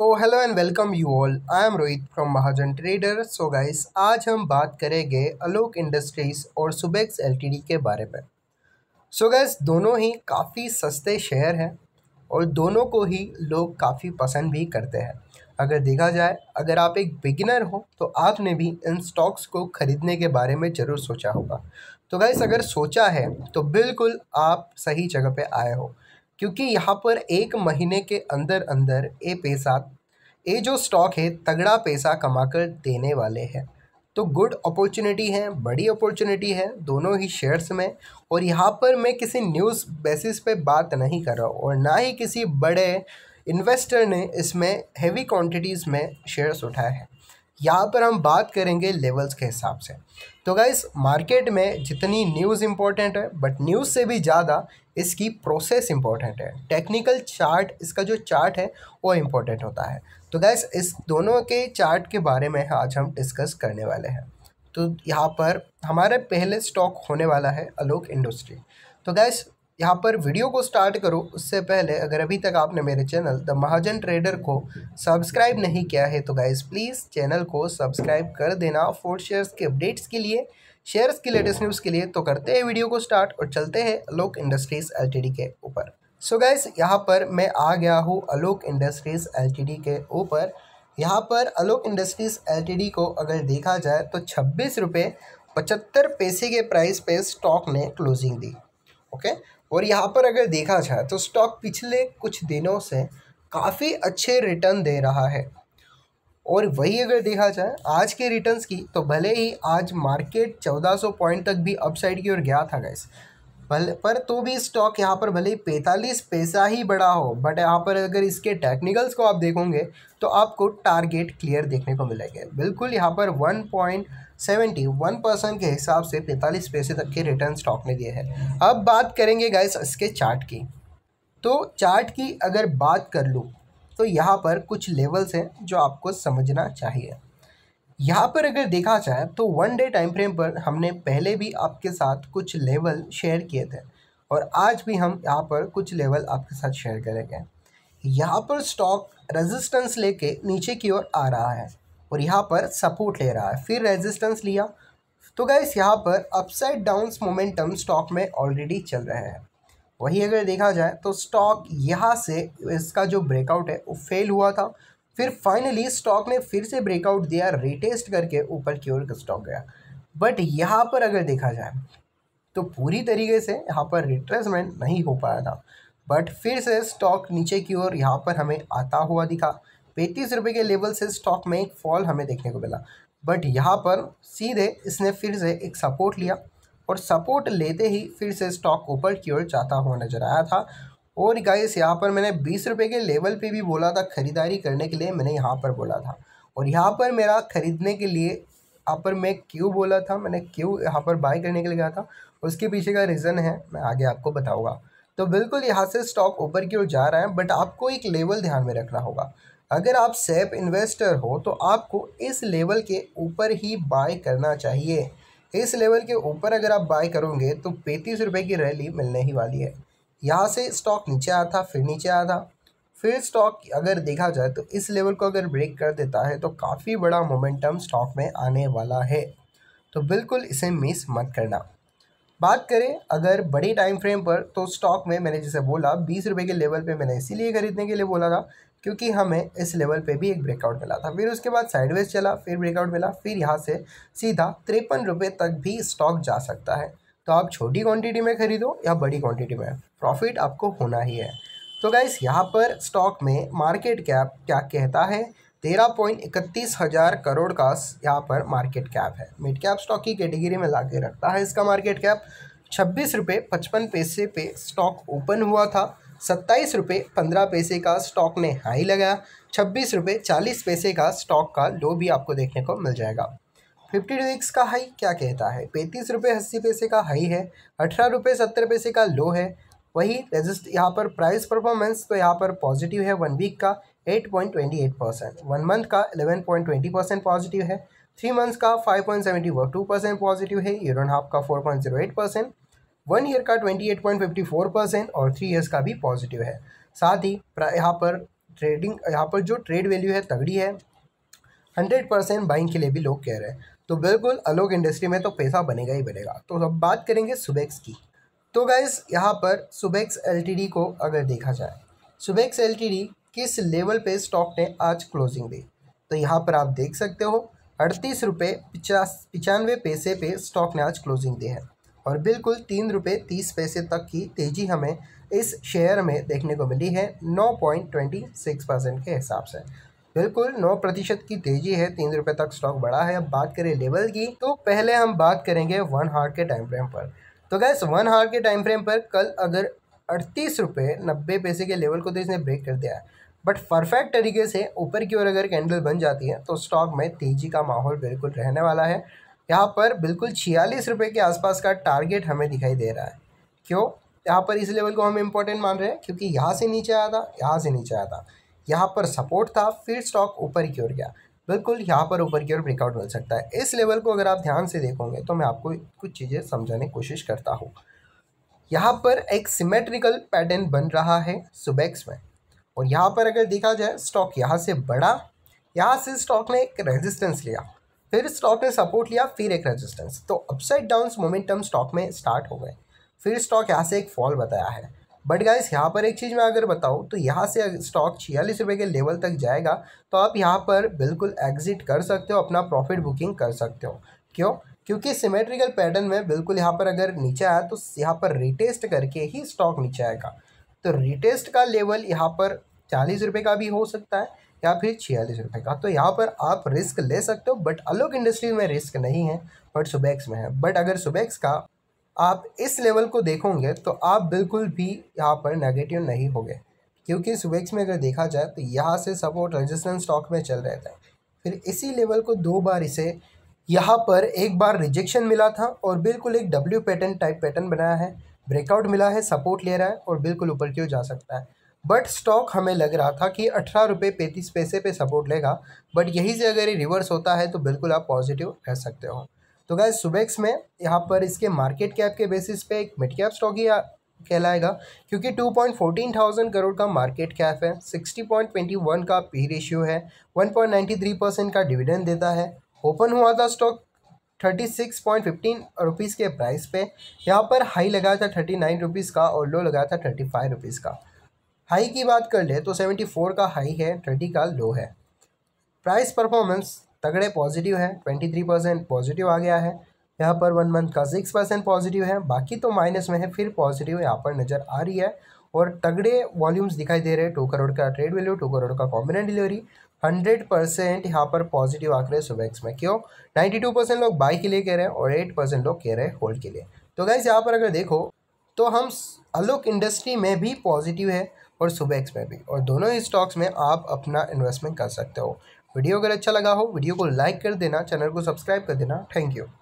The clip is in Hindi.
तो hello and welcome you all I am Rohit from Mahajan trader so guys आज हम बात करेंगे अलोक इंडस्ट्रीज और सुबेक्स एलटीडी के बारे में सो गाइस दोनों ही काफ़ी सस्ते शेयर हैं और दोनों को ही लोग काफ़ी पसंद भी करते हैं अगर देखा जाए अगर आप एक बिगिनर हो तो आपने भी इन स्टॉक्स को ख़रीदने के बारे में ज़रूर सोचा होगा तो गाइस अगर सोचा है तो बिल्कुल आप सही जगह पे आए हो क्योंकि यहाँ पर एक महीने के अंदर अंदर ये पैसा ये जो स्टॉक है तगड़ा पैसा कमाकर देने वाले हैं तो गुड अपॉर्चुनिटी है बड़ी अपॉर्चुनिटी है दोनों ही शेयर्स में और यहाँ पर मैं किसी न्यूज़ बेसिस पे बात नहीं कर रहा हूँ और ना ही किसी बड़े इन्वेस्टर ने इसमें हैवी क्वांटिटीज़ में शेयर्स उठाए हैं यहाँ पर हम बात करेंगे लेवल्स के हिसाब से तो गाइस मार्केट में जितनी न्यूज़ इम्पोर्टेंट है बट न्यूज़ से भी ज़्यादा इसकी प्रोसेस इम्पॉर्टेंट है टेक्निकल चार्ट इसका जो चार्ट है वो इम्पोर्टेंट होता है तो गैस इस दोनों के चार्ट के बारे में आज हम डिस्कस करने वाले हैं तो यहाँ पर हमारे पहले स्टॉक होने वाला है अलोक इंडस्ट्री तो गैस यहाँ पर वीडियो को स्टार्ट करो उससे पहले अगर अभी तक आपने मेरे चैनल द महाजन ट्रेडर को सब्सक्राइब नहीं किया है तो गाइज़ प्लीज़ चैनल को सब्सक्राइब कर देना फोर्थ शेयर्स के अपडेट्स के लिए शेयर्स की लेटेस्ट न्यूज़ के लिए तो करते हैं वीडियो को स्टार्ट और चलते हैं अलोक इंडस्ट्रीज़ एल के ऊपर सो गाइज़ यहाँ पर मैं आ गया हूँ अलोक इंडस्ट्रीज़ एल के ऊपर यहाँ पर अलोक इंडस्ट्रीज़ एल को अगर देखा जाए तो छब्बीस रुपये पचहत्तर पैसे के प्राइस पे स्टॉक ने क्लोजिंग दी ओके और यहाँ पर अगर देखा जाए तो स्टॉक पिछले कुछ दिनों से काफ़ी अच्छे रिटर्न दे रहा है और वही अगर देखा जाए आज के रिटर्न्स की तो भले ही आज मार्केट 1400 पॉइंट तक भी अपसाइड की ओर गया था गैस भले पर तो भी स्टॉक यहाँ पर भले ही पैंतालीस पैसा ही बड़ा हो बट यहाँ पर अगर इसके टेक्निकल्स को आप देखोगे तो आपको टारगेट क्लियर देखने को मिलेगा बिल्कुल यहाँ पर one point seventy one percent के हिसाब से पैंतालीस पैसे तक के रिटर्न स्टॉक में दिए हैं अब बात करेंगे गाइस इसके चार्ट की तो चार्ट की अगर बात कर लूँ तो यहाँ पर कुछ लेवल्स हैं जो आपको समझना चाहिए यहाँ पर अगर देखा जाए तो वन डे टाइम फ्रेम पर हमने पहले भी आपके साथ कुछ लेवल शेयर किए थे और आज भी हम यहाँ पर कुछ लेवल आपके साथ शेयर करेंगे यहाँ पर स्टॉक रेजिस्टेंस लेके नीचे की ओर आ रहा है और यहाँ पर सपोर्ट ले रहा है फिर रेजिस्टेंस लिया तो गैस यहाँ पर अपसाइड डाउन्स मोमेंटम स्टॉक में ऑलरेडी चल रहे हैं वही अगर देखा जाए तो स्टॉक यहाँ से इसका जो ब्रेकआउट है वो फेल हुआ था फिर फाइनली स्टॉक ने फिर से ब्रेकआउट दिया रिटेस्ट करके ऊपर की ओर स्टॉक गया बट यहाँ पर अगर देखा जाए तो पूरी तरीके से यहाँ पर रिट्रेसमेंट नहीं हो पाया था बट फिर से स्टॉक नीचे की ओर यहाँ पर हमें आता हुआ दिखा पैंतीस रुपये के लेवल से स्टॉक में एक फॉल हमें देखने को मिला बट यहाँ पर सीधे इसने फिर से एक सपोर्ट लिया और सपोर्ट लेते ही फिर से स्टॉक ऊपर की ओर जाता हुआ नजर आया था और गाइस यहाँ पर मैंने बीस रुपये के लेवल पे भी बोला था ख़रीदारी करने के लिए मैंने यहाँ पर बोला था और यहाँ पर मेरा ख़रीदने के लिए यहाँ पर मैं क्यों बोला था मैंने क्यों यहाँ पर बाय करने के लिए कहा था उसके पीछे का रीज़न है मैं आगे आपको बताऊँगा तो बिल्कुल यहाँ से स्टॉक ऊपर की ओर जा रहा है बट आपको एक लेवल ध्यान में रखना होगा अगर आप सेफ इन्वेस्टर हो तो आपको इस लेवल के ऊपर ही बाय करना चाहिए इस लेवल के ऊपर अगर आप बाय करोगे तो पैंतीस रुपये की रैली मिलने ही वाली है यहाँ से स्टॉक नीचे आया था फिर नीचे आया था फिर स्टॉक अगर देखा जाए तो इस लेवल को अगर ब्रेक कर देता है तो काफ़ी बड़ा मोमेंटम स्टॉक में आने वाला है तो बिल्कुल इसे मिस मत करना बात करें अगर बड़े टाइम फ्रेम पर तो स्टॉक में मैंने जैसे बोला बीस रुपये के लेवल पे मैंने इसीलिए खरीदने के लिए बोला था क्योंकि हमें इस लेवल पे भी एक ब्रेकआउट मिला था फिर उसके बाद साइडवेज चला फिर ब्रेकआउट मिला फिर यहाँ से सीधा तिरपन रुपये तक भी स्टॉक जा सकता है तो आप छोटी क्वांटिटी में खरीदो या बड़ी क्वांटिटी में प्रॉफिट आपको होना ही है तो गाइस यहाँ पर स्टॉक में मार्केट कैप क्या कहता है तेरह पॉइंट इकतीस हज़ार करोड़ का यहाँ पर मार्केट कैप है मिड कैप स्टॉक की कैटेगरी में ला के रखता है इसका मार्केट कैप छब्बीस रुपये पचपन पैसे पे स्टॉक ओपन हुआ था सत्ताईस रुपये पंद्रह पैसे का स्टॉक ने हाई लगाया छब्बीस रुपये चालीस पैसे का स्टॉक का लो भी आपको देखने को मिल जाएगा फिफ्टी वीक्स का हाई क्या कहता है पैंतीस रुपये अस्सी पैसे का हाई है अठारह रुपये सत्तर पैसे का लो है वही रजिस्ट यहाँ पर प्राइस परफॉर्मेंस तो यहाँ पर पॉजिटिव है वन वीक का eight point twenty eight percent one month का eleven point twenty percent positive है थ्री मंथ्स का five point seventy two percent positive है ईयर एंड हाफ का four point zero eight percent one year का twenty eight point fifty four percent और थ्री ईयर्स का भी पॉजिटिव है साथ ही यहाँ पर ट्रेडिंग यहाँ पर जो ट्रेड वैल्यू है तगड़ी है हंड्रेड परसेंट बाइंग के लिए भी लोग कह रहे हैं तो बिल्कुल अलोक इंडस्ट्री में तो पैसा बनेगा ही बनेगा तो अब बात करेंगे सुबेक्स की तो गाइज यहाँ पर सुबेक्स एल को अगर देखा जाए सुबेक्स एल किस लेवल पे स्टॉक ने आज क्लोजिंग दी तो यहाँ पर आप देख सकते हो अड़तीस रुपये पचास पचानवे पैसे पे स्टॉक ने आज क्लोजिंग दी है और बिल्कुल तीन रुपये तीस पैसे तक की तेज़ी हमें इस शेयर में देखने को मिली है नौ पॉइंट ट्वेंटी सिक्स परसेंट के हिसाब से बिल्कुल नौ प्रतिशत की तेजी है तीन रुपये तक स्टॉक बढ़ा है अब बात करें लेवल की तो पहले हम बात करेंगे वन हार के टाइम फ्रेम पर तो गैस वन हार के टाइम फ्रेम पर कल अगर अड़तीस रुपये नब्बे पैसे के लेवल को तो इसने ब्रेक कर दिया है बट परफेक्ट तरीके से ऊपर की ओर अगर कैंडल बन जाती है तो स्टॉक में तेज़ी का माहौल बिल्कुल रहने वाला है यहाँ पर बिल्कुल छियालीस रुपये के आसपास का टारगेट हमें दिखाई दे रहा है क्यों यहाँ पर इस लेवल को हम इम्पोर्टेंट मान रहे हैं क्योंकि यहाँ से नीचे आया था यहाँ से नीचे आया था यहाँ पर सपोर्ट था फिर स्टॉक ऊपर की ओर गया बिल्कुल यहाँ पर ऊपर की ओर ब्रेकआउट मिल सकता है इस लेवल को अगर आप ध्यान से देखोगे तो मैं आपको कुछ चीज़ें समझाने की कोशिश करता हूँ यहाँ पर एक सिमेट्रिकल पैटर्न बन रहा है सुबैक्स में और यहाँ पर अगर देखा जाए स्टॉक यहाँ से बढ़ा यहाँ से स्टॉक ने एक रेजिस्टेंस लिया फिर स्टॉक ने सपोर्ट लिया फिर एक रेजिस्टेंस तो अपसाइड डाउन मोमेंटम स्टॉक में स्टार्ट हो गए फिर स्टॉक यहाँ से एक फॉल बताया है बट गाइस यहाँ पर एक चीज़ मैं अगर बताऊँ तो यहाँ से स्टॉक छियालीस रुपये के लेवल तक जाएगा तो आप यहाँ पर बिल्कुल एग्जिट कर सकते हो अपना प्रॉफिट बुकिंग कर सकते हो क्यों क्योंकि सिमेट्रिकल पैटर्न में बिल्कुल यहाँ पर अगर नीचे आया तो यहाँ पर रिटेस्ट करके ही स्टॉक नीचे आएगा तो रिटेस्ट का लेवल यहाँ पर चालीस रुपये का भी हो सकता है या फिर छियालीस रुपये का तो यहाँ पर आप रिस्क ले सकते हो बट अलोक इंडस्ट्रीज में रिस्क नहीं है बट सुबैक्स में है बट अगर सुबैक्स का आप इस लेवल को देखोगे तो आप बिल्कुल भी यहाँ पर नेगेटिव नहीं होगे क्योंकि सुबैक्स में अगर देखा जाए तो यहाँ से सपोर्ट रजिस्टेंस स्टॉक में चल रहे थे फिर इसी लेवल को दो बार इसे यहाँ पर एक बार रिजेक्शन मिला था और बिल्कुल एक डब्ल्यू पैटर्न टाइप पैटर्न बनाया है ब्रेकआउट मिला है सपोर्ट ले रहा है और बिल्कुल ऊपर की ओर जा सकता है बट स्टॉक हमें लग रहा था कि अठारह रुपये पैंतीस पैसे पे सपोर्ट लेगा बट यहीं से अगर ये रिवर्स होता है तो बिल्कुल आप पॉजिटिव रह सकते हो तो गाय सुबेक्स में यहाँ पर इसके मार्केट कैप के बेसिस पे एक मिड कैप स्टॉक ही कहलाएगा क्योंकि two point fourteen thousand crore का मार्केट कैप है सिक्सटी पॉइंट ट्वेंटी वन का पी रेशियो है one point ninety three percent का डिविडेंड देता है ओपन हुआ था stock thirty six point fifteen rupees के प्राइस पे यहाँ पर हाई लगाया था थर्टी नाइन रुपीज़ का और लो लगाया था थर्टी फाइव रुपीज़ का हाई की बात कर ले तो 74 का हाई है 30 का लो है प्राइस परफॉर्मेंस तगड़े पॉजिटिव है 23 परसेंट पॉजिटिव आ गया है यहाँ पर वन मंथ का सिक्स परसेंट पॉजिटिव है बाकी तो माइनस में है फिर पॉजिटिव यहाँ पर नज़र आ रही है और तगड़े वॉल्यूम्स दिखाई दे रहे हैं टू करोड़ का ट्रेड वैल्यू टू करोड़ का कॉम्बिनेट डिलीवरी हंड्रेड परसेंट यहाँ पर पॉजिटिव आकर सुबैक्स में क्यों नाइन्टी टू परसेंट लोग बाई के लिए कह रहे हैं और एट परसेंट लोग कह रहे हैं होल्ड के लिए तो गैस यहाँ पर अगर देखो तो हम अलोक इंडस्ट्री में भी पॉजिटिव है और सुबैक्स में भी और दोनों ही स्टॉक्स में आप अपना इन्वेस्टमेंट कर सकते हो वीडियो अगर अच्छा लगा हो वीडियो को लाइक कर देना चैनल को सब्सक्राइब कर देना थैंक यू